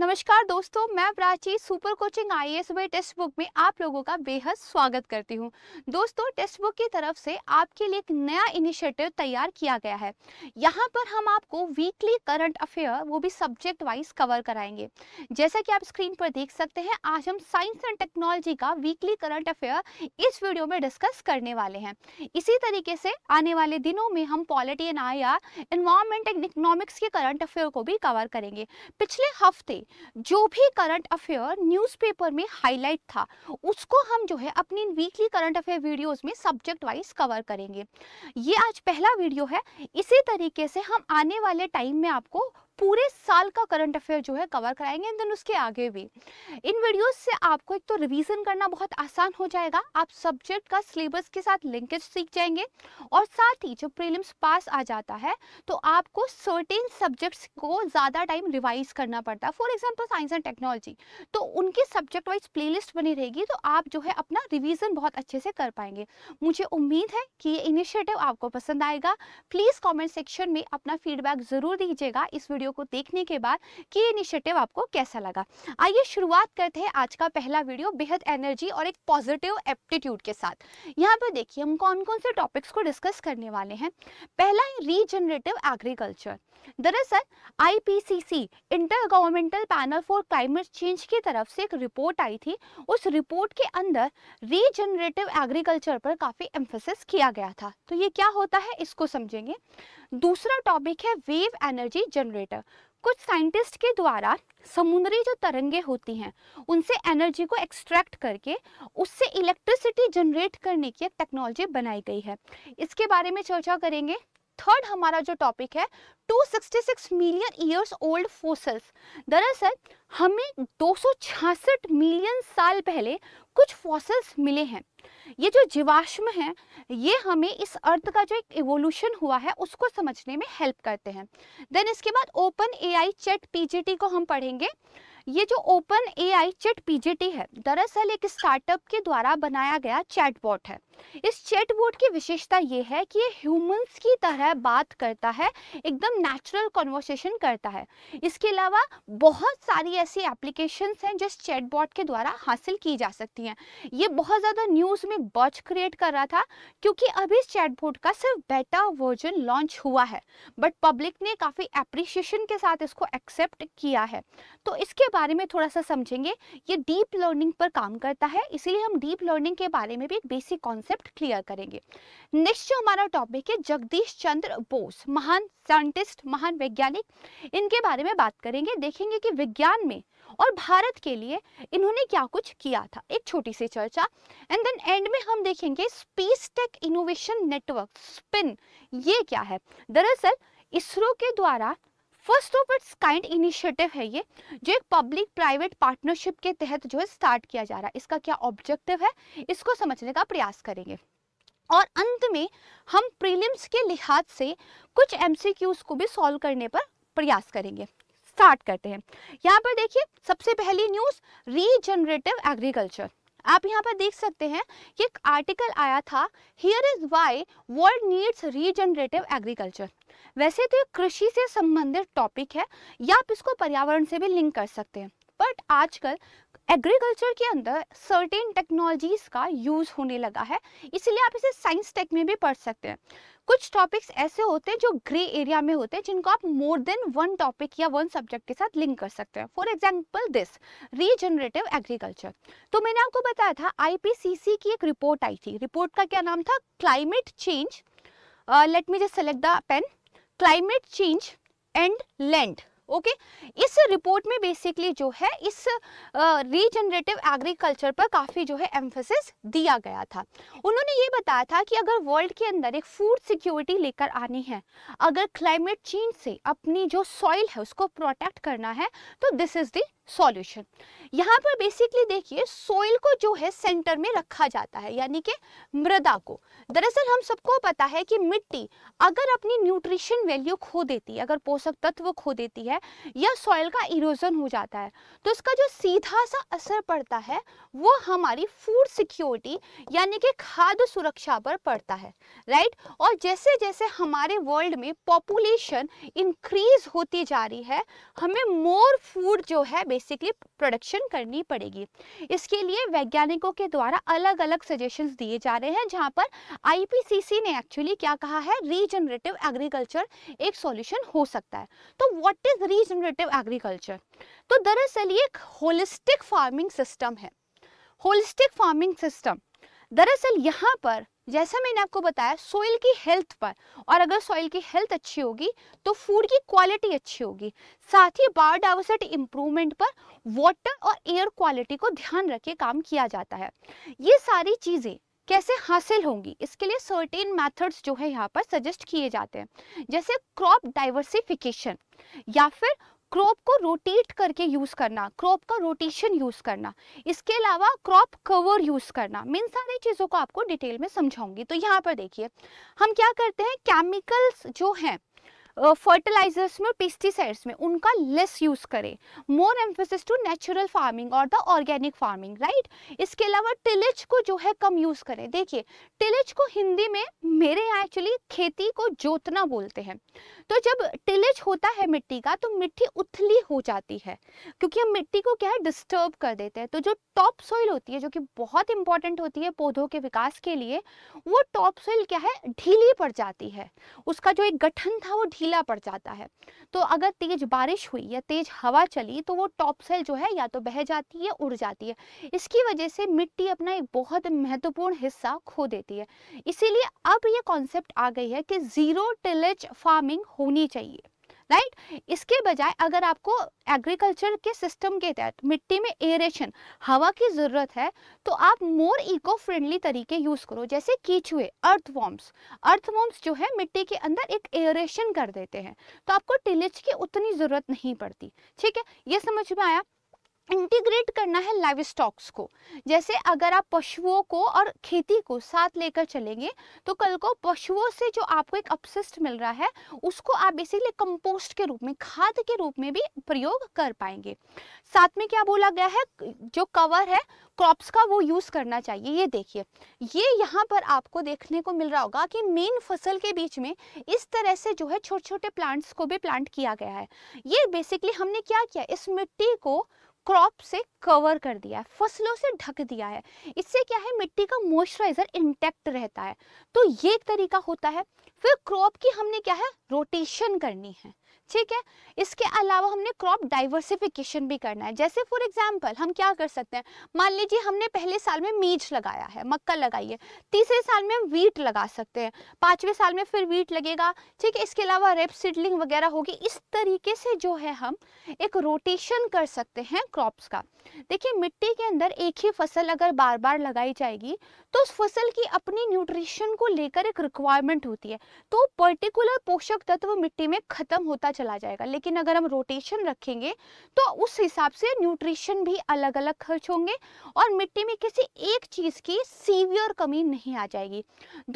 नमस्कार दोस्तों मैं Prachi super coaching I S text book में आप लोगों का बेहद स्वागत करती हूं दोस्तों टेक्स्ट बुक की तरफ से आपके लिए एक नया इनिशिएटिव तैयार किया गया है यहां पर हम आपको वीकली करंट अफेयर वो भी सब्जेक्ट वाइज कवर कराएंगे जैसा कि आप स्क्रीन पर देख सकते हैं आज हम साइंस एंड टेक्नोलॉजी का वीकली करंट अफेयर इस वीडियो में डिस्कस करने वाले हैं इसी तरीके से आने वाले दिनों में हम polity and I R environment and economics के करंट अफेयर को भी कवर करेंगे पिछले हफ्ते जो भी करंट अफेयर न्यूज़पेपर में हाईलाइट था उसको हम जो है अपनी वीकली करंट अफेयर वीडियोस में सब्जेक्ट वाइज कवर करेंगे ये आज पहला वीडियो है इसी तरीके से हम आने वाले टाइम में आपको पूरे साल का करंट अफेयर जो है कवर कराएंगे एंड देन उसके आगे भी इन वीडियोस से आपको एक तो रिवीजन करना बहुत आसान हो जाएगा आप सब्जेक्ट का सिलेबस के साथ लिंकेज सीख जाएंगे और साथ ही जब प्रीलिम्स पास आ जाता है तो आपको सर्टेन सब्जेक्ट्स को ज़्यादा टाइम रिवाइज करना पड़ता है for example science and technology तो उनकी सब्जेक्ट वाइज प्लेलिस्ट बनी रहेगी तो आप जो है अपना रिविजन बहुत अच्छे से कर पाएंगे मुझे उम्मीद है कि ये इनिशिएटिव आपको पसंद आएगा प्लीज़ कॉमेंट सेक्शन में अपना फीडबैक ज़रूर दीजिएगा इस वीडियो वीडियो को देखने के बाद कि ये इनिशिएटिव आपको कैसा लगा आइए शुरुआत करते हैं आज का पहला वीडियो बेहद एनर्जी और एक पॉजिटिव एप्टीट्यूड के साथ यहाँ पर देखिए हम कौन कौन से टॉपिक्स को डिस्कस करने वाले हैं पहला है रीजनरेटिव एग्रीकल्चर दरअसल IPCC intergovernmental panel for climate change की तरफ से एक रिपोर्ट आई थी उस रिपोर्ट के अंदर रीजनरेटिव एग्रीकल्चर पर काफ़ी एम्फोसिस किया गया था तो ये क्या होता है इसको समझेंगे दूसरा टॉपिक है वेव एनर्जी जनरेटर कुछ साइंटिस्ट के द्वारा समुद्री जो तरंगे होती हैं उनसे एनर्जी को एक्सट्रैक्ट करके उससे इलेक्ट्रिसिटी जनरेट करने की टेक्नोलॉजी बनाई गई है इसके बारे में चर्चा करेंगे थर्ड हमारा जो टॉपिक है 266 मिलियन ईयर्स ओल्ड फॉसल्स दरअसल हमें 266 मिलियन साल पहले कुछ फॉसल्स मिले हैं ये जो जीवाश्म है ये हमें इस अर्थ का जो एक इवोल्यूशन हुआ है उसको समझने में हेल्प करते हैं देन इसके बाद ओपन ए आई चेट पीजीटी को हम पढ़ेंगे ये जो ओपन ए आई चेट पीजीटी है दरअसल एक स्टार्टअप के द्वारा बनाया गया चैटबॉट है इस चैटबोट की विशेषता ये है कि ये ह्यूमंस की तरह बात करता है एकदम नेचुरल कॉन्वर्सेशन करता है इसके अलावा बहुत सारी ऐसी एप्लीकेशंस हैं जो इस चैटबॉट के द्वारा हासिल की जा सकती हैं ये बहुत ज़्यादा न्यूज़ में बच क्रिएट कर रहा था क्योंकि अभी इस चैटबोट का सिर्फ बेटा वर्जन लॉन्च हुआ है बट पब्लिक ने काफ़ी अप्रिशिएशन के साथ इसको एक्सेप्ट किया है तो इसके बारे में थोड़ा सा समझेंगे ये डीप लर्निंग पर काम करता है इसीलिए हम डीप लर्निंग के बारे में भी एक बेसिक कॉन्सेप्ट कॉन्सेप्ट क्लियर करेंगे नेक्स्ट जो हमारा टॉपिक है जगदीश चंद्र बोस महान साइंटिस्ट महान वैज्ञानिक इनके बारे में बात करेंगे देखेंगे कि विज्ञान में और भारत के लिए इन्होंने क्या कुछ किया था एक छोटी सी चर्चा एंड देन एंड में हम देखेंगे space tech innovation network spin ये क्या है दरअसल इसरो के द्वारा first of its kind initiative है ये जो एक पब्लिक प्राइवेट पार्टनरशिप के तहत जो है स्टार्ट किया जा रहा है इसका क्या ऑब्जेक्टिव है इसको समझने का प्रयास करेंगे और अंत में हम प्रीलिम्स के लिहाज से कुछ एम को भी सॉल्व करने पर प्रयास करेंगे स्टार्ट करते हैं यहाँ पर देखिए सबसे पहली न्यूज़ रीजनरेटिव एग्रीकल्चर आप यहाँ पर देख सकते हैं कि एक आर्टिकल आया था here is why world needs regenerative agriculture वैसे तो ये कृषि से संबंधित टॉपिक है या आप इसको पर्यावरण से भी लिंक कर सकते हैं बट आजकल एग्रीकल्चर के अंदर सर्टेन टेक्नोलॉजीज़ का यूज़ होने लगा है इसलिए आप इसे साइंस टेक में भी पढ़ सकते हैं कुछ टॉपिक्स ऐसे होते हैं जो ग्रे एरिया में होते हैं जिनको आप मोर देन वन टॉपिक या वन सब्जेक्ट के साथ लिंक कर सकते हैं for example this regenerative agriculture तो मैंने आपको बताया था आईपीसीसी की एक रिपोर्ट आई थी रिपोर्ट का क्या नाम था climate change let me just select the pen climate change and land okay okay? इस रिपोर्ट में बेसिकली जो है इस रीजनरेटिव uh, एग्रीकल्चर पर काफ़ी जो है एम्फोसिस दिया गया था उन्होंने ये बताया था कि अगर वर्ल्ड के अंदर एक फूड सिक्योरिटी लेकर आनी है अगर क्लाइमेट चेंज से अपनी जो सॉइल है उसको प्रोटेक्ट करना है तो दिस इज़ दी सॉल्यूशन यहाँ पर बेसिकली देखिए सोइल को जो है सेंटर में रखा जाता है यानी कि मृदा को दरअसल हम सबको पता है कि मिट्टी अगर अपनी न्यूट्रिशन वैल्यू खो देती है अगर पोषक तत्व खो देती है या सॉइल का इरोजन हो जाता है तो उसका जो सीधा सा असर पड़ता है वो हमारी फूड सिक्योरिटी यानी कि खाद्य सुरक्षा पर पड़ता है राइट और जैसे जैसे हमारे वर्ल्ड में पॉपुलेशन इंक्रीज होती जा रही है हमें मोर फूड जो है बेसिकली प्रोडक्शन करनी पड़ेगी इसके लिए वैज्ञानिकों के द्वारा अलग अलग सजेशन दिए जा रहे हैं जहाँ पर आई ने एक्चुअली क्या कहा है रीजनरेटिव एग्रीकल्चर एक सोल्यूशन हो सकता है तो वॉट इज रीजनरेटिव एग्रीकल्चर तो दरअसल ये एक होलिस्टिक फार्मिंग सिस्टम है होलिस्टिक फार्मिंग सिस्टम दरअसल यहाँ पर जैसा मैंने आपको बताया सॉइल की हेल्थ पर और अगर सॉइल की हेल्थ अच्छी होगी तो फूड की क्वालिटी अच्छी होगी साथ ही बायोडाइवर्सिटी इम्प्रूवमेंट पर वाटर और एयर क्वालिटी को ध्यान रख के काम किया जाता है ये सारी चीज़ें कैसे हासिल होंगी इसके लिए सर्टेन मेथड्स जो है यहाँ पर सजेस्ट किए जाते हैं जैसे क्रॉप डाइवर्सिफिकेशन या फिर क्रॉप को रोटेट करके यूज़ करना क्रॉप का रोटेशन यूज़ करना इसके अलावा क्रॉप कवर यूज़ करना मैं इन सारी चीज़ों को आपको डिटेल में समझाऊंगी तो यहाँ पर देखिए हम क्या करते हैं केमिकल्स जो हैं फर्टिलाइजर्स में पेस्टिसाइड्स में उनका लेस यूज़ करें more emphasis to natural farming और द ऑर्गेनिक फार्मिंग राइट इसके अलावा टिलेज को जो है कम यूज़ करें देखिए टिलेज को हिंदी में मेरे यहाँ एक्चुअली खेती को जोतना बोलते हैं तो जब टिलेज होता है मिट्टी का तो मिट्टी उथली हो जाती है क्योंकि हम मिट्टी को क्या है डिस्टर्ब कर देते हैं तो जो टॉप सोइल होती है जो कि बहुत इंपॉर्टेंट होती है पौधों के विकास के लिए वो टॉप सोइल क्या है ढीली पड़ जाती है उसका जो एक गठन था वो ढीला पड़ जाता है तो अगर तेज बारिश हुई या तेज हवा चली तो वो टॉप सोइल जो है या तो बह जाती है उड़ जाती है इसकी वजह से मिट्टी अपना एक बहुत महत्वपूर्ण हिस्सा खो देती है इसीलिए अब ये कॉन्सेप्ट आ गई है कि ज़ीरो टिलेज फार्मिंग होनी चाहिए राइट इसके बजाय अगर आपको एग्रीकल्चर के सिस्टम के तहत मिट्टी में एरेशन हवा की ज़रूरत है तो आप मोर इको फ्रेंडली तरीके यूज़ करो जैसे कीचुए अर्थवॉर्म्स अर्थवॉम्स जो है मिट्टी के अंदर एक एरेशन कर देते हैं तो आपको टिलेज की उतनी ज़रूरत नहीं पड़ती ठीक है ये समझ में आया इंटीग्रेट करना है लाइव स्टॉक्स को जैसे अगर आप पशुओं को और खेती को साथ लेकर चलेंगे तो कल को पशुओं से जो आपको एक अपशिष्ट मिल रहा है उसको आप बेसिकली कंपोस्ट के रूप में खाद के रूप में भी प्रयोग कर पाएंगे साथ में क्या बोला गया है जो कवर है क्रॉप्स का वो यूज़ करना चाहिए ये देखिए ये यहाँ पर आपको देखने को मिल रहा होगा कि मेन फसल के बीच में इस तरह से जो है छोटे छोटे प्लांट्स को भी प्लांट किया गया है ये बेसिकली हमने क्या किया इस मिट्टी को क्रॉप से कवर कर दिया है फसलों से ढक दिया है इससे क्या है मिट्टी का मॉइस्चराइजर इंटैक्ट रहता है तो ये एक तरीका होता है फिर क्रॉप की हमने क्या है रोटेशन करनी है ठीक है इसके अलावा हमने क्रॉप डाइवर्सिफिकेशन भी करना है जैसे फॉर एग्जाम्पल हम क्या कर सकते हैं मान लीजिए हमने पहले साल में मीज लगाया है मक्का लगाई है तीसरे साल में वीट लगा सकते हैं पाँचवें साल में फिर वीट लगेगा ठीक है इसके अलावा रेप सीडलिंग वगैरह होगी इस तरीके से जो है हम एक रोटेशन कर सकते हैं क्रॉप्स का देखिए मिट्टी के अंदर एक ही फसल अगर बार बार लगाई जाएगी तो उस फसल की अपनी न्यूट्रिशन को लेकर एक रिक्वायरमेंट होती है तो पर्टिकुलर पोषक तत्व मिट्टी में खत्म होता चला जाएगा लेकिन अगर हम रोटेशन रखेंगे तो उस हिसाब से न्यूट्रिशन भी अलग अलग खर्च होंगे और मिट्टी में किसी एक चीज़ की सीवियर कमी नहीं आ जाएगी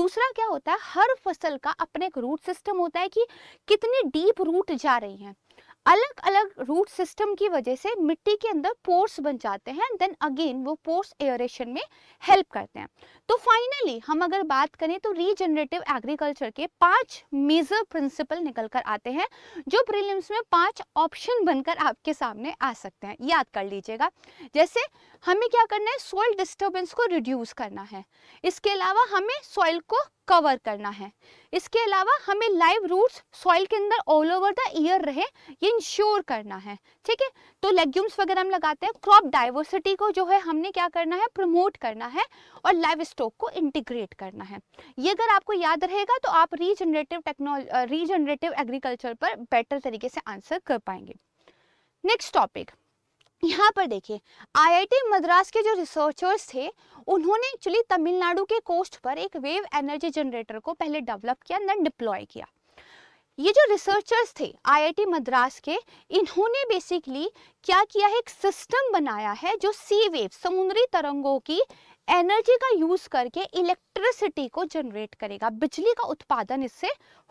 दूसरा क्या होता है हर फसल का अपने एक रूट सिस्टम होता है कि कितनी डीप रूट जा रही हैं अलग अलग रूट सिस्टम की वजह से मिट्टी के अंदर पोर्स बन जाते हैं देन अगेन वो पोर्स एयरेशन में हेल्प करते हैं तो फाइनली हम अगर बात करें तो रीजनरेटिव एग्रीकल्चर के पांच मेजर प्रिंसिपल निकल कर आते हैं जो प्रीलिम्स में पांच ऑप्शन बनकर आपके सामने आ सकते हैं याद कर लीजिएगा जैसे हमें क्या करना है सॉइल डिस्टर्बेंस को रिड्यूस करना है इसके अलावा हमें सॉइल को कवर करना है इसके अलावा हमें लाइव रूट्स सॉइल के अंदर ऑल ओवर द ईयर रहे ये इंश्योर करना है ठीक है तो लेग्यूम्स वगैरह हम लगाते हैं क्रॉप डाइवर्सिटी को जो है हमने क्या करना है प्रमोट करना है और लाइव स्टॉक को इंटीग्रेट करना है ये अगर आपको याद रहेगा तो आप रीजनरेटिव टेक्नोलॉ रीजनरेटिव एग्रीकल्चर पर बेटर तरीके से आंसर कर पाएंगे नेक्स्ट टॉपिक यहाँ पर देखिए आईआईटी मद्रास के जो रिसर्चर्स थे उन्होंने एक्चुअली तमिलनाडु के कोस्ट पर एक वेव एनर्जी जनरेटर को पहले डेवलप किया एंड डिप्लॉय किया ये जो रिसर्चर्स थे आईआईटी मद्रास के इन्होंने बेसिकली क्या किया है एक सिस्टम बनाया है जो सी वेव समुद्री तरंगों की एनर्जी का यूज़ करके इलेक्ट्रिसिटी को जनरेट करेगा बिजली का उत्पादन इससे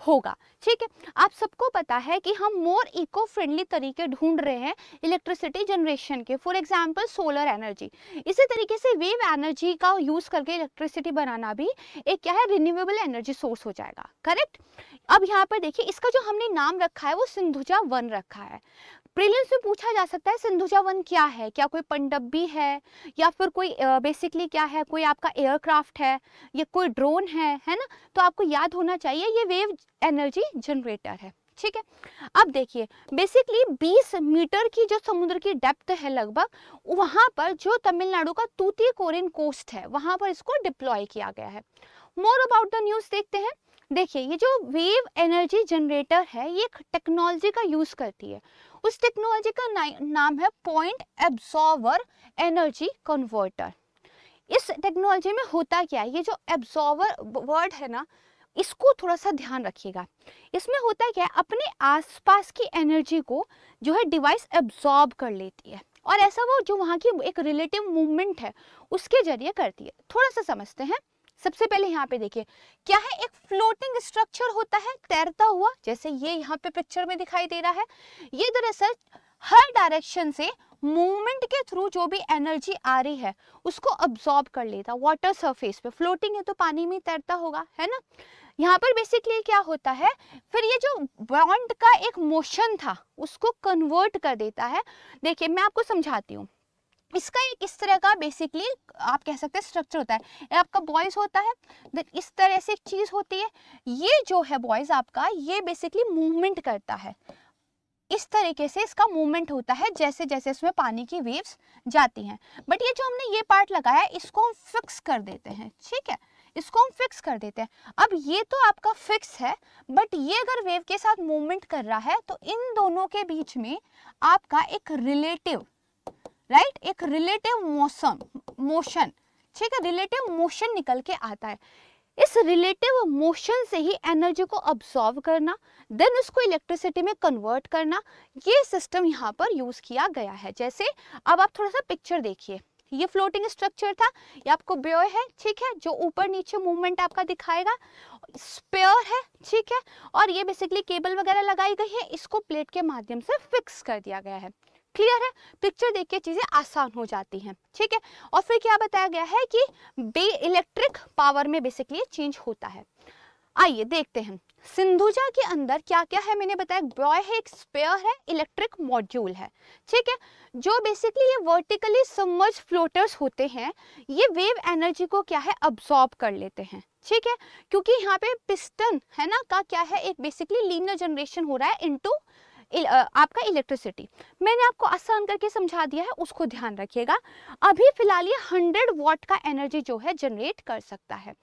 होगा ठीक है आप सबको पता है कि हम मोर इको फ्रेंडली तरीके ढूंढ रहे हैं इलेक्ट्रिसिटी जनरेशन के फॉर एग्जांपल सोलर एनर्जी इसी तरीके से वेव एनर्जी का यूज़ करके इलेक्ट्रिसिटी बनाना भी एक क्या है रिन्यूएबल एनर्जी सोर्स हो जाएगा करेक्ट अब यहाँ पर देखिए इसका जो हमने नाम रखा है वो सिंधुजा वन रखा है प्रीलिम्स में पूछा जा सकता है सिंधुजा वन क्या है क्या कोई पनडब्बी है या फिर कोई बेसिकली क्या है कोई आपका एयरक्राफ्ट है या कोई ड्रोन है है ना तो आपको याद होना चाहिए ये वेव एनर्जी जनरेटर है ठीक है अब देखिए बेसिकली 20 मीटर की जो समुद्र की डेप्थ है लगभग वहां पर जो तमिलनाडु का तूती कोरिन कोस्ट है वहां पर इसको डिप्लॉय किया गया है मोर अबाउट द न्यूज़ देखते हैं देखिए ये जो वेव एनर्जी जनरेटर है ये टेक्नोलॉजी का यूज़ करती है उस टेक्नोलॉजी का ना, नाम है पॉइंट एब्जॉर्वर एनर्जी कन्वर्टर इस टेक्नोलॉजी में होता क्या है ये जो एब्जॉर्वर वर्ड है ना इसको थोड़ा सा ध्यान रखिएगा इसमें होता क्या है अपने आसपास की एनर्जी को जो है डिवाइस एब्जॉर्ब कर लेती है और ऐसा वो जो वहाँ की एक रिलेटिव मूवमेंट है उसके जरिए करती है थोड़ा सा समझते हैं सबसे पहले यहाँ पे देखिए क्या है एक फ्लोटिंग स्ट्रक्चर होता है तैरता हुआ जैसे ये यहाँ पे पिक्चर में दिखाई दे रहा है ये दरअसल हर डायरेक्शन से मूवमेंट के थ्रू जो भी एनर्जी आ रही है उसको अब्सॉर्ब कर लेता वाटर सरफेस पे फ्लोटिंग है तो पानी में तैरता होगा है ना यहाँ पर बेसिकली क्या होता है फिर ये जो बॉन्ड का एक मोशन था उसको कन्वर्ट कर देता है देखिए मैं आपको समझाती हूँ इसका एक इस तरह का बेसिकली आप कह सकते हैं स्ट्रक्चर होता है आपका बॉयज़ होता है देन इस तरह से एक चीज़ होती है ये जो है बॉयज़ आपका ये बेसिकली मूवमेंट करता है इस तरीके से इसका मूवमेंट होता है जैसे जैसे इसमें पानी की वेव्स जाती हैं बट ये जो हमने ये पार्ट लगाया इसको हम फिक्स कर देते हैं ठीक है इसको हम फिक्स कर देते हैं अब ये तो आपका फिक्स है बट ये अगर वेव के साथ मूवमेंट कर रहा है तो इन दोनों के बीच में आपका एक रिलेटिव राइट एक रिलेटिव मोशन मोशन ठीक है रिलेटिव मोशन निकल के आता है इस रिलेटिव मोशन से ही एनर्जी को ऑब्जॉर्व करना देन उसको इलेक्ट्रिसिटी में कन्वर्ट करना ये सिस्टम यहाँ पर यूज़ किया गया है जैसे अब आप थोड़ा सा पिक्चर देखिए ये फ्लोटिंग स्ट्रक्चर था ये आपको ब्योय है ठीक है जो ऊपर नीचे मूवमेंट आपका दिखाएगा स्पेयर है ठीक है और ये बेसिकली केबल वगैरह लगाई गई है इसको प्लेट के माध्यम से फिक्स कर दिया गया है क्लियर है पिक्चर देख के चीज़ें आसान हो जाती हैं ठीक है और फिर क्या बताया गया है कि बे इलेक्ट्रिक पावर में बेसिकली चेंज होता है आइए देखते हैं सिंधुजा के अंदर क्या क्या है मैंने बताया ब्रॉय है एक स्पेयर है इलेक्ट्रिक मॉड्यूल है ठीक है जो बेसिकली ये वर्टिकली सबमर्ज फ्लोटर्स होते हैं ये वेव एनर्जी को क्या है अब्जॉर्ब कर लेते हैं ठीक है क्योंकि यहाँ पे पिस्टन है ना का क्या है एक बेसिकली लीनर जनरेशन हो रहा है इनटू आपका इलेक्ट्रिसिटी मैंने आपको आसान करके समझा दिया है उसको ध्यान रखिएगा अभी फिलहाल ये हंड्रेड वॉट का एनर्जी जो है जनरेट कर सकता है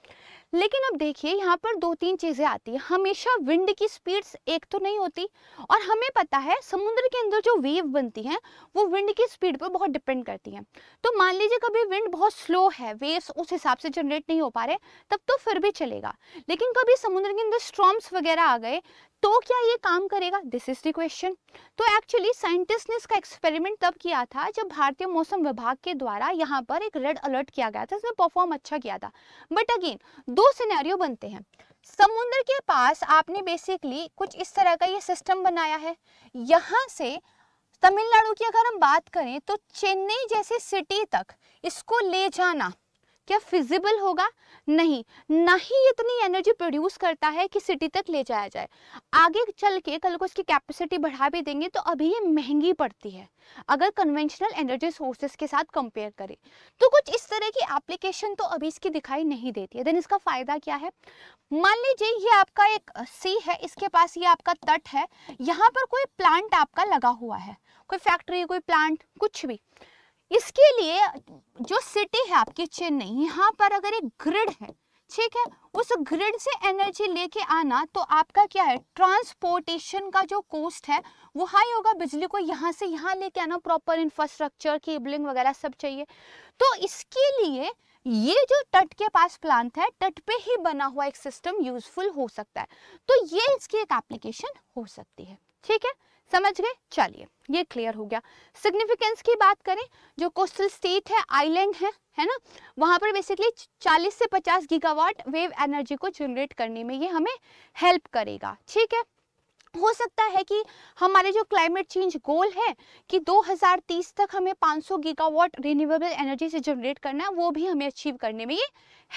लेकिन अब देखिए यहाँ पर दो तीन चीज़ें आती है हमेशा विंड की स्पीड्स एक तो नहीं होती और हमें पता है समुद्र के अंदर जो वेव बनती हैं वो विंड की स्पीड पर बहुत डिपेंड करती हैं तो मान लीजिए कभी विंड बहुत स्लो है वेव्स उस हिसाब से जनरेट नहीं हो पा रहे तब तो फिर भी चलेगा लेकिन कभी समुद्र के अंदर स्ट्रॉम्स वगैरह आ गए तो क्या ये काम करेगा दिस इज द क्वेश्चन तो एक्चुअली साइंटिस्ट ने इसका एक्सपेरिमेंट तब किया था जब भारतीय मौसम विभाग के द्वारा यहाँ पर एक रेड अलर्ट किया गया था इसमें परफॉर्म अच्छा किया था बट अगेन दो सिनेरियो बनते हैं समुद्र के पास आपने बेसिकली कुछ इस तरह का ये सिस्टम बनाया है यहाँ से तमिलनाडु की अगर हम बात करें तो चेन्नई जैसी सिटी तक इसको ले जाना क्या फिजिबल होगा नहीं ना ही इतनी एनर्जी प्रोड्यूस करता है कि सिटी तक ले जाया जाए आगे चल के कल को इसकी कैपेसिटी बढ़ा भी देंगे तो अभी ये महंगी पड़ती है अगर कन्वेंशनल एनर्जी सोर्सेस के साथ कंपेयर करें तो कुछ इस तरह की एप्लीकेशन तो अभी इसकी दिखाई नहीं देती है देन इसका फ़ायदा क्या है मान लीजिए ये आपका एक सी है इसके पास ये आपका तट है यहाँ पर कोई प्लांट आपका लगा हुआ है कोई फैक्ट्री कोई प्लांट कुछ भी इसके लिए जो सिटी है आपकी चेन्नई यहाँ पर अगर एक ग्रिड है ठीक है उस ग्रिड से एनर्जी लेके आना तो आपका क्या है ट्रांसपोर्टेशन का जो कोस्ट है वो हाई होगा बिजली को यहाँ से यहाँ लेके आना प्रॉपर इंफ्रास्ट्रक्चर केबलिंग वगैरह सब चाहिए तो इसके लिए ये जो तट के पास प्लांट है तट पे ही बना हुआ एक सिस्टम यूजफुल हो सकता है तो ये इसकी एक एप्लीकेशन हो सकती है ठीक है समझ गए चलिए ये क्लियर हो गया सिग्निफिकेंस की बात करें जो कोस्टल स्टेट है आइलैंड है है ना वहाँ पर बेसिकली 40 से 50 गीगावाट वेव एनर्जी को जनरेट करने में ये हमें हेल्प करेगा ठीक है हो सकता है कि हमारे जो क्लाइमेट चेंज गोल है कि 2030 तक हमें 500 गीगावाट रिन्यूएबल एनर्जी से जनरेट करना है वो भी हमें अचीव करने में ये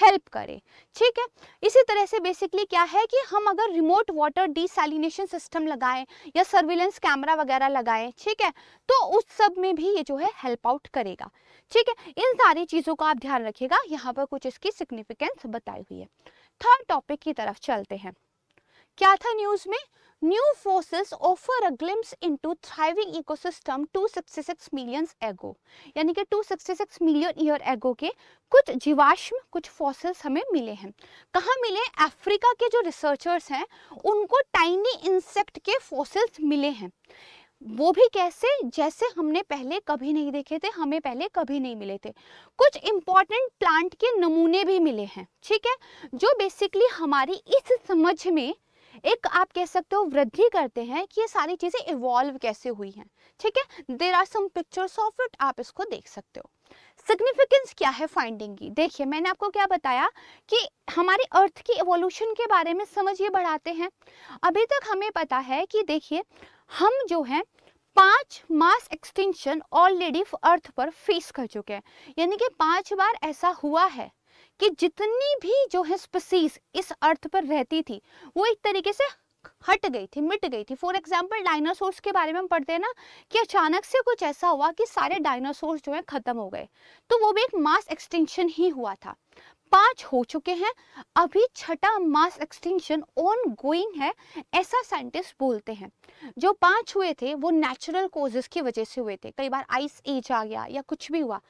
हेल्प करे ठीक है इसी तरह से बेसिकली क्या है कि हम अगर रिमोट वाटर डिसलिनेशन सिस्टम लगाएं या सर्विलेंस कैमरा वगैरह लगाएं ठीक है तो उस सब में भी ये जो है हेल्प आउट करेगा ठीक है इन सारी चीज़ों का आप ध्यान रखिएगा यहाँ पर कुछ इसकी सिग्निफिकेंस बताई हुई है थर्ड टॉपिक की तरफ चलते हैं क्या था न्यूज़ में new fossils offer a glimpse into thriving ecosystem 266 million ago yani कि 266 million year ago ke kuch जीवाश्म kuch fossils hame mile hain kahan mile africa ke jo researchers hain unko tiny insect ke fossils mile hain वो भी कैसे जैसे हमने पहले कभी नहीं देखे थे हमें पहले कभी नहीं मिले थे कुछ इम्पॉर्टेंट प्लांट के नमूने भी मिले हैं ठीक है जो बेसिकली हमारी इस समझ में एक आप कह सकते हो वृद्धि करते हैं कि ये सारी चीज़ें इवॉल्व कैसे हुई हैं ठीक है there are some pictures of it आप इसको देख सकते हो सिग्निफिकेंस क्या है फाइंडिंग की देखिए मैंने आपको क्या बताया कि हमारे अर्थ की इवोल्यूशन के बारे में समझ ये बढ़ाते हैं अभी तक हमें पता है कि देखिए हम जो हैं पांच मास एक्सटेंशन ऑलरेडी अर्थ पर फेस कर चुके हैं यानी कि पांच बार ऐसा हुआ है कि जितनी भी जो है स्पीसीज इस अर्थ पर रहती थी वो एक तरीके से हट गई थी मिट गई थी फॉर एग्जाम्पल डायनासोर्स के बारे में हम पढ़ते हैं ना कि अचानक से कुछ ऐसा हुआ कि सारे डायनासोर्स जो है ख़त्म हो गए तो वो भी एक मास एक्सटेंशन ही हुआ था पांच हो चुके हैं अभी छठा मास एक्सटिंक्शन ऑन गोइंग है ऐसा साइंटिस्ट बोलते हैं जो पांच हुए थे वो नेचुरल कोजेस की वजह से हुए थे कई बार आइस एज आ गया या कुछ भी हुआ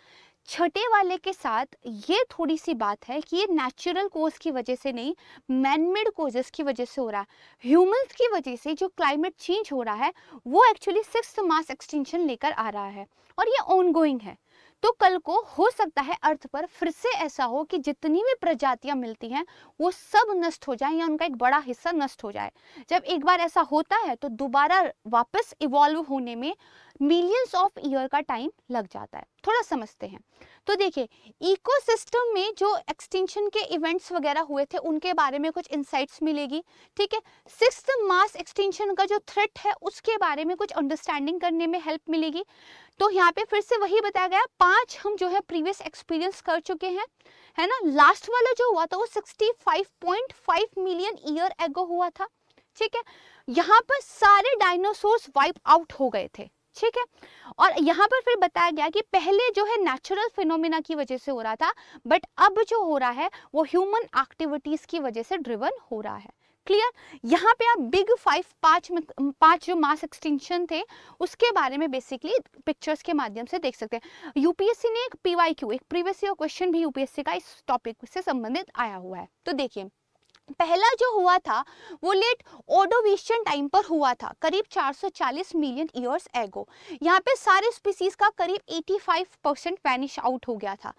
छठे वाले के साथ ये थोड़ी सी बात है कि ये नेचुरल कोज की वजह से नहीं मैनमेड कोजेस की वजह से हो रहा है ह्यूमन्स की वजह से जो क्लाइमेट चेंज हो रहा है वो एक्चुअली सिक्स मास एक्सटेंशन लेकर आ रहा है और ये ऑनगोइंग है तो कल को हो सकता है अर्थ पर फिर से ऐसा हो कि जितनी भी प्रजातियां मिलती हैं वो सब नष्ट हो जाए या उनका एक बड़ा हिस्सा नष्ट हो जाए जब एक बार ऐसा होता है तो दोबारा वापस इवॉल्व होने में मिलियंस ऑफ ईयर का टाइम लग जाता है थोड़ा समझते हैं तो देखिए इकोसिस्टम में जो एक्सटिंक्शन के इवेंट्स वगैरह हुए थे उनके बारे में कुछ इंसाइट्स मिलेगी ठीक है सिक्स मास एक्सटिंक्शन का जो थ्रेट है उसके बारे में कुछ अंडरस्टैंडिंग करने में हेल्प मिलेगी तो यहाँ पे फिर से वही बताया गया पांच हम जो है प्रीवियस एक्सपीरियंस कर चुके हैं है ना लास्ट वाला जो हुआ था वो फाइव मिलियन ईयर एगो हुआ था ठीक है यहाँ पर सारे डायनासोर्स वाइप आउट हो गए थे ठीक है और यहाँ पर फिर बताया गया कि पहले जो है नेचुरल फिनोमिना की वजह से हो रहा था बट अब जो हो रहा है वो ह्यूमन एक्टिविटीज़ की वजह से ड्रिवन हो रहा है क्लियर यहाँ पे आप बिग फाइव पाँच पांच जो मास एक्सटेंशन थे उसके बारे में बेसिकली पिक्चर्स के माध्यम से देख सकते हैं यूपीएससी ने एक पीवाईक्यू एक प्रीवियस ईयर क्वेश्चन भी यूपीएससी का इस टॉपिक से संबंधित आया हुआ है तो देखिए पहला जो हुआ था वो लेट ओडोविशियन टाइम पर हुआ था करीब 440 मिलियन ईयर्स एगो यहाँ पे सारे स्पीसीज का करीब 85 परसेंट वैनिश आउट हो गया था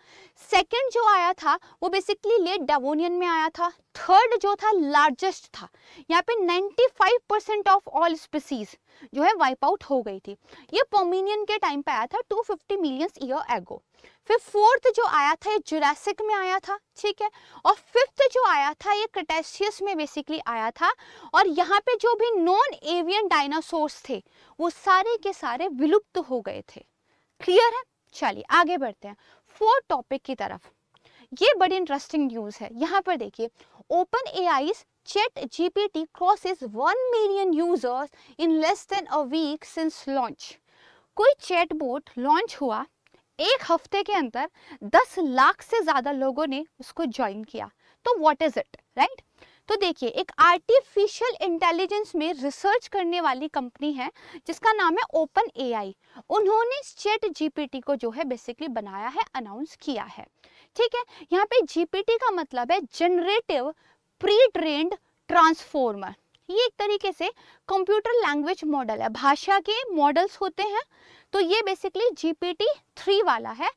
सेकंड जो आया था वो बेसिकली लेट डेवोनियन में आया था थर्ड जो था लार्जेस्ट था यहाँ पे 95 परसेंट ऑफ ऑल स्पीसीज जो है वाइप आउट हो गई थी ये पोमिनियन के टाइम पे आया था 250 मिलियंस ईयर एगो फिर फोर्थ जो आया था ये जुरासिक में आया था ठीक है और फिफ्थ जो आया था ये क्रेटेशियस में बेसिकली आया था और यहाँ पे जो भी नॉन एवियन डायनासोर्स थे वो सारे के सारे विलुप्त हो गए थे क्लियर है चलिए आगे बढ़ते हैं फोर्थ टॉपिक की तरफ ये बड़ी इंटरेस्टिंग न्यूज़ है यहाँ पर देखिए open a chat G P T crosses one million users in less than a week since launch कोई चैट बोट लॉन्च हुआ एक हफ्ते के अंदर 10 लाख से ज़्यादा लोगों ने उसको ज्वाइन किया तो व्हाट इज़ इट राइट तो देखिए एक आर्टिफिशियल इंटेलिजेंस में रिसर्च करने वाली कंपनी है जिसका नाम है ओपन एआई उन्होंने चेट जीपीटी को जो है बेसिकली बनाया है अनाउंस किया है ठीक है यहाँ पे जीपीटी का मतलब है जनरेटिव प्री ट्रेंड ट्रांसफॉर्मर ये एक तरीके से कंप्यूटर लैंग्वेज मॉडल है भाषा के मॉडल्स होते हैं तो ये बेसिकली जीपीटी थ्री वाला है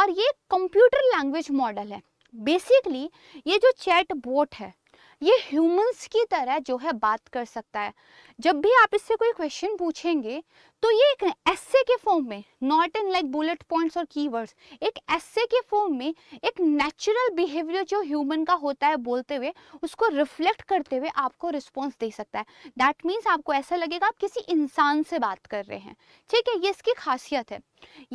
और ये कंप्यूटर लैंग्वेज मॉडल है बेसिकली ये जो चैट बोट है ये ह्यूमंस की तरह जो है बात कर सकता है जब भी आप इससे कोई क्वेश्चन पूछेंगे तो ये एक एस्से के फॉर्म में not in like bullet points और कीवर्ड्स एक एस्से के फॉर्म में एक नेचुरल बिहेवियर जो ह्यूमन का होता है बोलते हुए उसको रिफ्लेक्ट करते हुए आपको रिस्पॉन्स दे सकता है दैट मीन्स आपको ऐसा लगेगा आप किसी इंसान से बात कर रहे हैं ठीक है ये इसकी खासियत है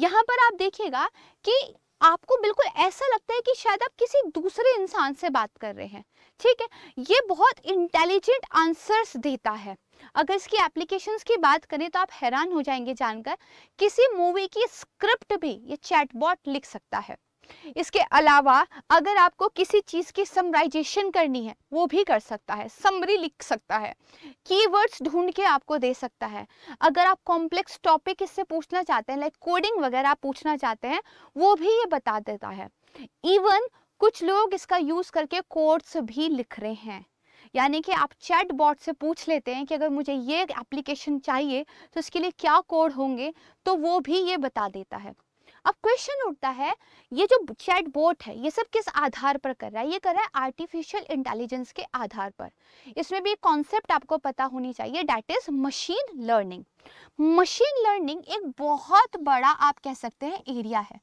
यहाँ पर आप देखिएगा कि आपको बिल्कुल ऐसा लगता है कि शायद आप किसी दूसरे इंसान से बात कर रहे हैं ठीक है ये बहुत इंटेलिजेंट आंसर्स देता है अगर इसकी एप्लीकेशन की बात करें तो आप हैरान हो जाएंगे जानकर किसी मूवी की स्क्रिप्ट भी ये चैटबॉट लिख सकता है इसके अलावा अगर आपको किसी चीज़ की समराइजेशन करनी है वो भी कर सकता है समरी लिख सकता है कीवर्ड्स ढूंढ के आपको दे सकता है अगर आप कॉम्प्लेक्स टॉपिक इससे पूछना चाहते हैं लाइक कोडिंग वगैरह आप पूछना चाहते हैं वो भी ये बता देता है इवन कुछ लोग इसका यूज़ करके कोड्स भी लिख रहे हैं यानी कि आप चैट बॉट से पूछ लेते हैं कि अगर मुझे ये एप्लीकेशन चाहिए तो इसके लिए क्या कोड होंगे तो वो भी ये बता देता है अब क्वेश्चन उठता है ये जो चैट बोट है ये सब किस आधार पर कर रहा है ये कर रहा है आर्टिफिशियल इंटेलिजेंस के आधार पर इसमें भी एक कॉन्सेप्ट आपको पता होनी चाहिए that is machine learning machine learning एक बहुत बड़ा आप कह सकते हैं एरिया है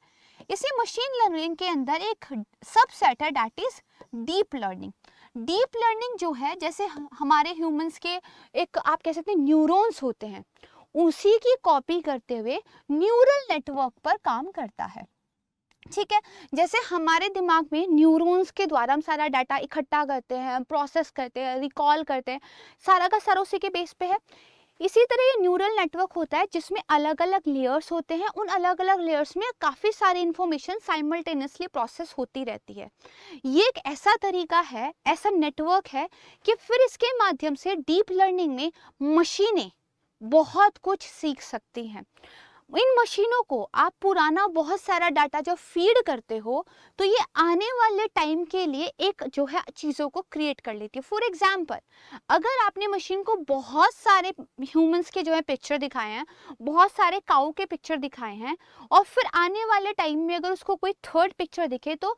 इसी मशीन लर्निंग के अंदर एक सबसेट है that is deep learning deep learning जो है जैसे हमारे ह्यूमंस के एक आप कह सकते हैं न्यूरोन्स होते हैं उसी की कॉपी करते हुए न्यूरल नेटवर्क पर काम करता है ठीक है जैसे हमारे दिमाग में न्यूरॉन्स के द्वारा हम सारा डाटा इकट्ठा करते हैं प्रोसेस करते हैं रिकॉल करते हैं सारा का सारा उसी के बेस पे है इसी तरह ये न्यूरल नेटवर्क होता है जिसमें अलग अलग लेयर्स होते हैं उन अलग अलग लेयर्स में काफ़ी सारी इन्फॉर्मेशन साइमल्टेनियसली प्रोसेस होती रहती है ये एक ऐसा तरीका है ऐसा नेटवर्क है कि फिर इसके माध्यम से डीप लर्निंग में मशीनें बहुत कुछ सीख सकती हैं इन मशीनों को आप पुराना बहुत सारा डाटा जब फीड करते हो तो ये आने वाले टाइम के लिए एक जो है चीज़ों को क्रिएट कर लेती है फॉर एग्जांपल अगर आपने मशीन को बहुत सारे ह्यूमंस के जो है पिक्चर दिखाए हैं बहुत सारे काऊ के पिक्चर दिखाए हैं और फिर आने वाले टाइम में अगर उसको कोई थर्ड पिक्चर दिखे तो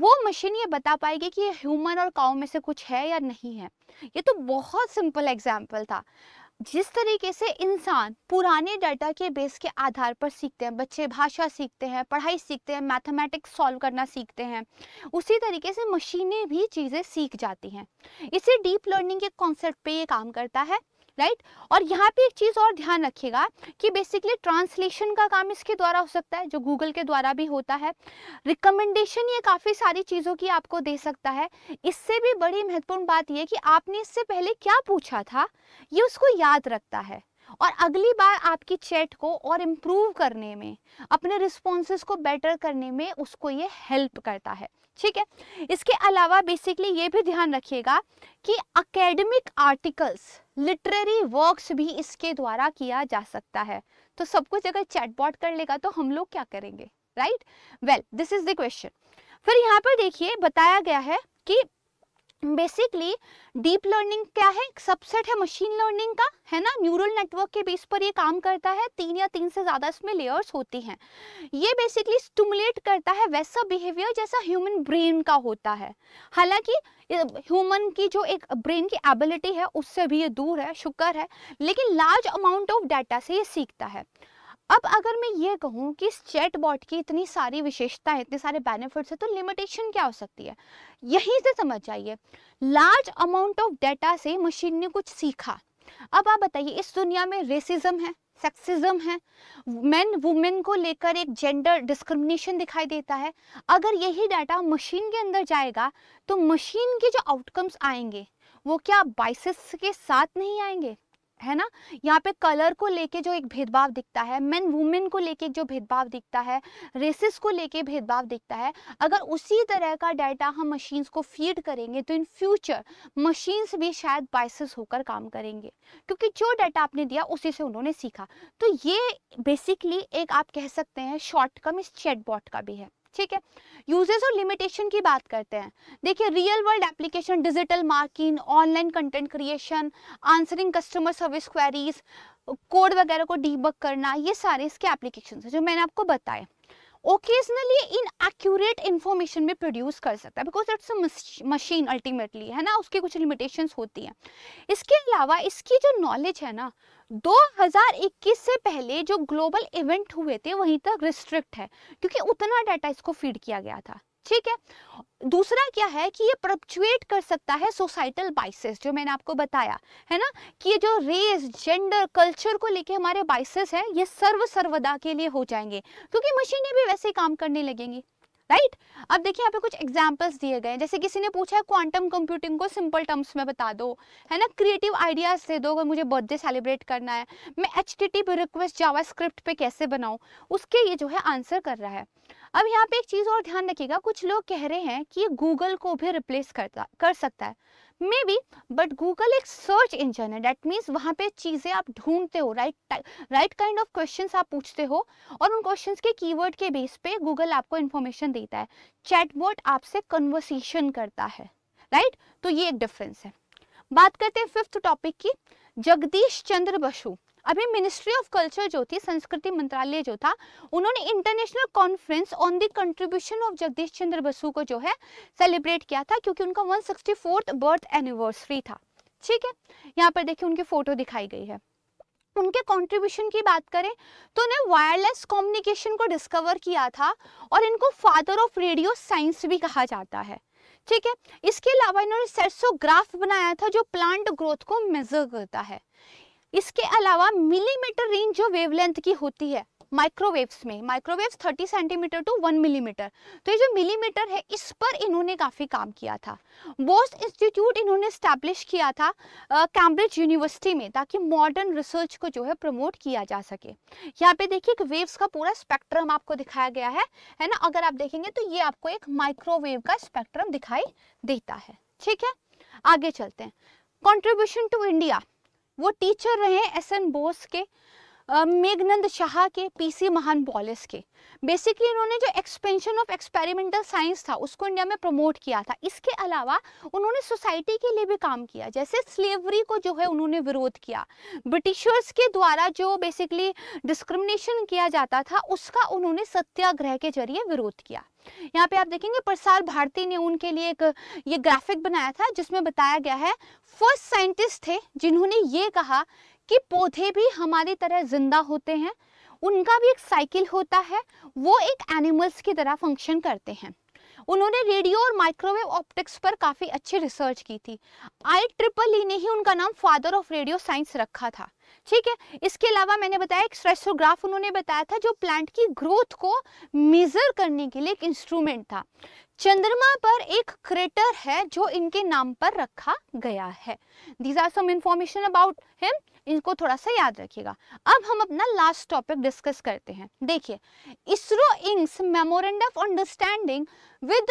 वो मशीन ये बता पाएगी कि ये ह्यूमन और काऊ में से कुछ है या नहीं है ये तो बहुत सिंपल एग्जाम्पल था जिस तरीके से इंसान पुराने डाटा के बेस के आधार पर सीखते हैं बच्चे भाषा सीखते हैं पढ़ाई सीखते हैं मैथमेटिक्स सॉल्व करना सीखते हैं उसी तरीके से मशीनें भी चीज़ें सीख जाती हैं इसे डीप लर्निंग के कॉन्सेप्ट पे ये काम करता है राइट और यहाँ पे एक चीज़ और ध्यान रखिएगा कि बेसिकली ट्रांसलेशन का काम इसके द्वारा हो सकता है जो गूगल के द्वारा भी होता है रिकमेंडेशन ये काफ़ी सारी चीज़ों की आपको दे सकता है इससे भी बड़ी महत्वपूर्ण बात यह कि आपने इससे पहले क्या पूछा था ये उसको याद रखता है और अगली बार आपकी चैट को और इम्प्रूव करने में अपने रिस्पॉन्स को बेटर करने में उसको ये हेल्प करता है ठीक है इसके अलावा बेसिकली ये भी ध्यान रखिएगा कि अकेडमिक आर्टिकल्स लिटरेरी वर्क्स भी इसके द्वारा किया जा सकता है तो सब कुछ अगर चैटबॉट कर लेगा तो हम लोग क्या करेंगे right well this is the question फिर यहाँ पर देखिए बताया गया है कि बेसिकली डीप लर्निंग क्या है सबसेट है मशीन लर्निंग का है ना न्यूरल नेटवर्क के बेस पर ये काम करता है तीन या तीन से ज़्यादा इसमें लेयर्स होती हैं ये बेसिकली स्टमुलेट करता है वैसा बिहेवियर जैसा ह्यूमन ब्रेन का होता है हालांकि ह्यूमन की जो एक ब्रेन की एबिलिटी है उससे भी ये दूर है शुक्र है लेकिन लार्ज अमाउंट ऑफ डाटा से ये सीखता है अब अगर मैं ये कहूँ कि इस चैट बॉट की इतनी सारी विशेषता है इतने सारे बेनिफिट्स हैं तो लिमिटेशन क्या हो सकती है यहीं से समझ जाइए लार्ज अमाउंट ऑफ डाटा से मशीन ने कुछ सीखा अब आप बताइए इस दुनिया में रेसिज्म है सेक्सिज्म है मैन वुमेन को लेकर एक जेंडर डिस्क्रिमिनेशन दिखाई देता है अगर यही डाटा मशीन के अंदर जाएगा तो मशीन के जो आउटकम्स आएंगे वो क्या बाइसिस के साथ नहीं आएंगे है ना यहाँ पे कलर को लेके जो एक भेदभाव दिखता है मैन वुमेन को लेके जो भेदभाव दिखता है रेसिस को लेके भेदभाव दिखता है अगर उसी तरह का डाटा हम मशीन्स को फीड करेंगे तो इन फ्यूचर मशीन्स भी शायद बाइसिस होकर काम करेंगे क्योंकि जो डाटा आपने दिया उसी से उन्होंने सीखा तो ये बेसिकली एक आप कह सकते हैं शॉर्टकम इस चेटबॉट का भी है ठीक है यूजेस और लिमिटेशन की बात करते हैं देखिए real world application digital marking online content creation answering customer service queries code वगैरह को डीबक करना ये सारे इसके एप्लीकेशन है जो मैंने आपको बताए ओकेजनली इन एक्यूरेट इन्फॉर्मेशन में प्रोड्यूस कर सकता है बिकॉज इट्स मशीन अल्टीमेटली है ना उसकी कुछ लिमिटेशंस होती हैं इसके अलावा इसकी जो नॉलेज है ना 2021 से पहले जो ग्लोबल इवेंट हुए थे वहीं तक रिस्ट्रिक्ट है क्योंकि उतना डाटा इसको फीड किया गया था ठीक है दूसरा क्या है कि ये प्रपचुएट कर सकता है सोसाइटल बाइसेस जो मैंने आपको बताया है ना कि ये जो रेस जेंडर कल्चर को लेके हमारे बाइसेस हैं ये सर्व सर्वदा के लिए हो जाएंगे क्योंकि मशीनें भी वैसे काम करने लगेंगी राइट अब देखिए यहाँ पे कुछ एग्जाम्पल्स दिए गए जैसे किसी ने पूछा है क्वांटम कंप्यूटिंग को सिंपल टर्म्स में बता दो है ना क्रिएटिव आइडियाज़ दे दो अगर मुझे बर्थडे सेलिब्रेट करना है मैं H T request JavaScript कैसे बनाऊँ उसके ये जो है आंसर कर रहा है अब यहाँ पे एक चीज़ और ध्यान रखिएगा कुछ लोग कह रहे हैं कि ये गूगल को भी रिप्लेस करता कर सकता है मे बी बट गूगल एक सर्च इंजन है डेट मीन्स वहाँ पे चीज़ें आप ढूंढते हो right right kind of question आप पूछते हो और उन क्वेश्चन के कीवर्ड के बेस पे गूगल आपको इन्फॉर्मेशन देता है चैटबोर्ड आपसे कन्वर्सेशन करता है राइट right? तो ये एक डिफरेंस है बात करते हैं फिफ्थ टॉपिक की जगदीश चंद्र बसु अभी मिनिस्ट्री ऑफ कल्चर जो थी संस्कृति मंत्रालय जो था उन्होंने international conference on the contribution of Jagdish Chandra Basu को जो है सेलिब्रेट किया था क्योंकि उनका वन बर्थ एनिवर्सरी था ठीक है यहाँ पर देखिए उनकी फ़ोटो दिखाई गई है उनके कंट्रीब्यूशन की बात करें तो उन्हें वायरलेस कम्युनिकेशन को डिस्कवर किया था और इनको फादर ऑफ रेडियो साइंस भी कहा जाता है ठीक है इसके अलावा इन्होंने सेरसोग्राफ बनाया था जो प्लांट ग्रोथ को मेजर करता है इसके अलावा मिलीमीटर रेंज जो वेवलेंथ की होती है माइक्रोवेव्स में माइक्रोवेव्स 30 सेंटीमीटर टू 1 मिलीमीटर तो ये जो मिलीमीटर है इस पर इन्होंने काफ़ी काम किया था बोस इंस्टीट्यूट इन्होंने स्टैब्लिश किया था कैम्ब्रिज uh, यूनिवर्सिटी में ताकि मॉडर्न रिसर्च को जो है प्रमोट किया जा सके यहाँ पे देखिए वेव्स का पूरा स्पेक्ट्रम आपको दिखाया गया है है ना अगर आप देखेंगे तो ये आपको एक माइक्रोवेव का स्पेक्ट्रम दिखाई देता है ठीक है आगे चलते हैं कॉन्ट्रीब्यूशन टू इंडिया वो टीचर रहे एस एन बोस के मेघनंद शाह के पीसी महान बॉलिस के बेसिकली इन्होंने जो एक्सपेंशन ऑफ एक्सपेरिमेंटल साइंस था उसको इंडिया में प्रमोट किया था इसके अलावा उन्होंने सोसाइटी के लिए भी काम किया जैसे स्लेवरी को जो है उन्होंने विरोध किया ब्रिटिशर्स के द्वारा जो बेसिकली डिस्क्रिमिनेशन किया जाता था उसका उन्होंने सत्याग्रह के जरिए विरोध किया यहाँ पे आप देखेंगे प्रसार भारती ने उनके लिए एक ये ग्राफिक बनाया था जिसमें बताया गया है फर्स्ट साइंटिस्ट थे जिन्होंने ये कहा कि पौधे भी हमारी तरह जिंदा होते हैं उनका भी एक साइकिल होता है वो एक एनिमल्स की तरह फंक्शन करते हैं उन्होंने रेडियो और माइक्रोवेव ऑप्टिक्स पर काफ़ी अच्छी रिसर्च की थी आई ट्रिपल ई ने ही उनका नाम फादर ऑफ रेडियो साइंस रखा था ठीक है इसके अलावा मैंने बताया एक स्ट्रेसोग्राफ उन्होंने बताया था जो प्लांट की ग्रोथ को मेज़र करने के लिए एक इंस्ट्रूमेंट था चंद्रमा पर एक क्रेटर है जो इनके नाम पर रखा गया है these are some information about him इनको थोड़ा सा याद रखिएगा अब हम अपना लास्ट टॉपिक डिस्कस करते हैं देखिए इसरो इंग्स memorandum of understanding with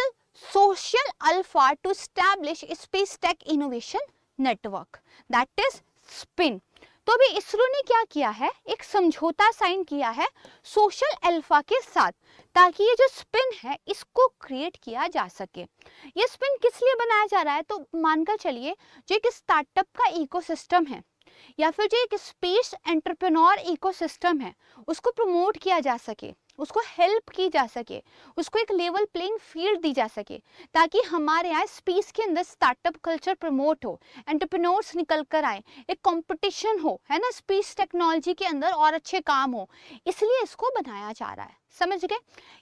social alpha to establish space tech innovation network that is spin तो अभी इसरो ने क्या किया है एक समझौता साइन किया है सोशल अल्फा के साथ ताकि ये जो स्पिन है इसको क्रिएट किया जा सके ये स्पिन किस लिए बनाया जा रहा है तो मानकर चलिए जो एक स्टार्टअप का इकोसिस्टम है या फिर जो एक स्पेस एंटरप्रेन्योर इकोसिस्टम है उसको प्रमोट किया जा सके उसको हेल्प की जा सके उसको एक लेवल प्लेइंग फील्ड दी जा सके ताकि हमारे यहाँ स्पेस के अंदर स्टार्टअप कल्चर प्रमोट हो एंटरप्रेन्योर्स निकल कर आए एक कंपटीशन हो है ना स्पेस टेक्नोलॉजी के अंदर और अच्छे काम हो इसलिए इसको बनाया जा रहा है समझ गए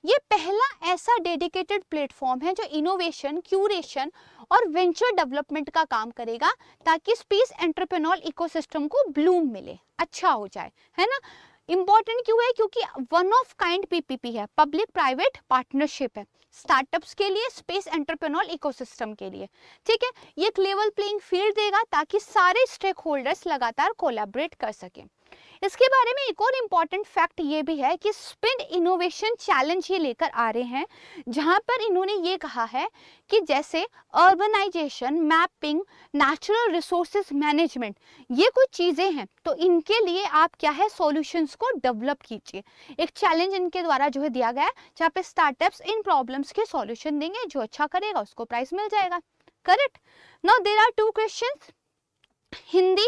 ये पहला ऐसा डेडिकेटेड प्लेटफॉर्म है जो इनोवेशन क्यूरेशन और वेंचर डेवलपमेंट का काम करेगा ताकि स्पेस एंटरप्रेन्योर इकोसिस्टम को ब्लूम मिले अच्छा हो जाए है ना इंपॉर्टेंट क्यों है क्योंकि वन ऑफ काइंड पीपीपी है पब्लिक प्राइवेट पार्टनरशिप है स्टार्टअप्स के लिए स्पेस एंटरप्रेन्योर इकोसिस्टम के लिए ठीक है ये एक लेवल प्लेइंग फील्ड देगा ताकि सारे स्टेक होल्डर्स लगातार कोलैबोरेट कर सकें इसके बारे में एक और इम्पॉर्टेंट फैक्ट ये भी है कि स्पिन इनोवेशन चैलेंज ये लेकर आ रहे हैं जहाँ पर इन्होंने ये कहा है कि जैसे urbanisation mapping natural resources management ये कुछ चीज़ें हैं तो इनके लिए आप क्या है सॉल्यूशंस को डेवलप कीजिए एक चैलेंज इनके द्वारा जो है दिया गया है जहाँ पर स्टार्टअप्स इन प्रॉब्लम्स के सोल्यूशन देंगे जो अच्छा करेगा उसको प्राइस मिल जाएगा correct no there are two question Hindi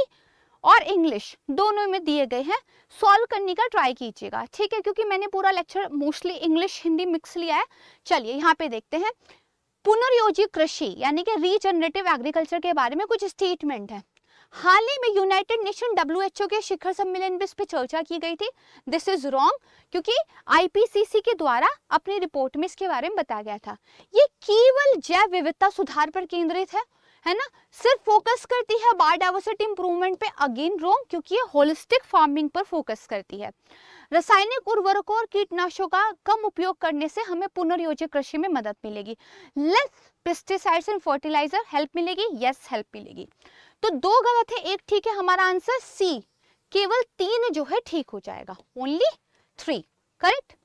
और इंग्लिश दोनों में दिए गए हैं सॉल्व करने का ट्राई कीजिएगा ठीक है क्योंकि मैंने पूरा lecture mostly English Hindi mix लिया है चलिए यहाँ पे देखते हैं पुनर्योजी कृषि यानी कि रीजनरेटिव एग्रीकल्चर के बारे में कुछ स्टेटमेंट है हाल ही में यूनाइटेड नेशन डब्ल्यू के शिखर सम्मेलन में इस पर चर्चा की गई थी दिस इज रॉन्ग क्योंकि आईपीसीसी के द्वारा अपनी रिपोर्ट में इसके बारे में बताया गया था ये केवल जैव विविधता सुधार पर केंद्रित है है ना सिर्फ फोकस करती है बायोडाइवर्सिटी इंप्रूवमेंट पे अगेन रोंग क्योंकि ये होलिस्टिक फार्मिंग पर फोकस करती है रासायनिक उर्वरकों और कीटनाशकों का कम उपयोग करने से हमें पुनर्योजित कृषि में मदद मिलेगी less pesticides and fertiliser help मिलेगी यस हेल्प मिलेगी तो दो गलत है एक ठीक है हमारा आंसर सी केवल तीन जो है ठीक हो जाएगा ओनली थ्री करेक्ट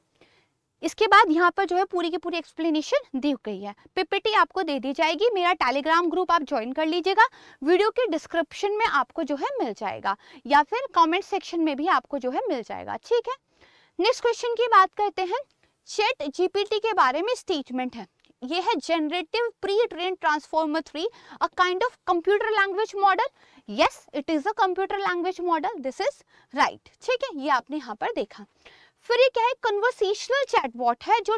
इसके बाद यहाँ पर जो है पूरी की पूरी एक्सप्लेनेशन दी गई है पीपीटी आपको दे दी जाएगी मेरा टेलीग्राम ग्रुप आप ज्वाइन कर लीजिएगा वीडियो के डिस्क्रिप्शन में आपको जो है मिल जाएगा या फिर कमेंट सेक्शन में भी आपको जो है मिल जाएगा ठीक है नेक्स्ट क्वेश्चन की बात करते हैं चेट जीपीटी के बारे में स्टेटमेंट है यह है generative pre train transformer three a kind of computer language model yes it is a computer language model this is right ठीक है ये आपने यहाँ पर देखा फिर ये क्या है कन्वर्सेशनल चैटबॉट है जो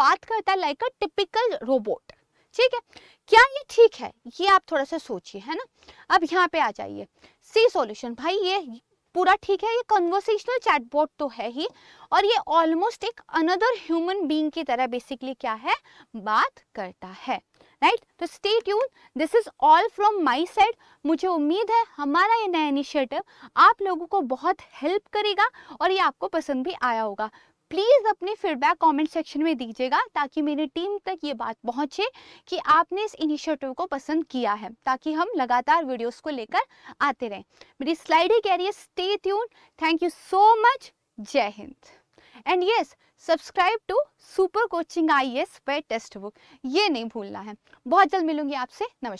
बात करता है लाइक अ टिपिकल रोबोट ठीक है क्या ये ठीक है ये आप थोड़ा सा सोचिए है ना अब यहाँ पे आ जाइए सी सॉल्यूशन भाई ये पूरा ठीक है ये कन्वर्सेशनल चैटबॉट तो है ही और ये ऑलमोस्ट एक अनदर ह्यूमन बीइंग की तरह बेसिकली क्या है बात करता है राइट तो stay tune this is all from my side मुझे उम्मीद है हमारा ये नया इनिशिएटिव आप लोगों को बहुत हेल्प करेगा और ये आपको पसंद भी आया होगा प्लीज़ अपने फीडबैक कमेंट सेक्शन में दीजिएगा ताकि मेरी टीम तक ये बात पहुंचे कि आपने इस इनिशिएटिव को पसंद किया है ताकि हम लगातार वीडियोस को लेकर आते रहें मेरी स्लाइड ही कह रही है stay tune thank you so much जय हिंद and yes subscribe to super coaching I S test book ये नहीं भूलना है बहुत जल्द मिलूंगी आपसे नमस्कार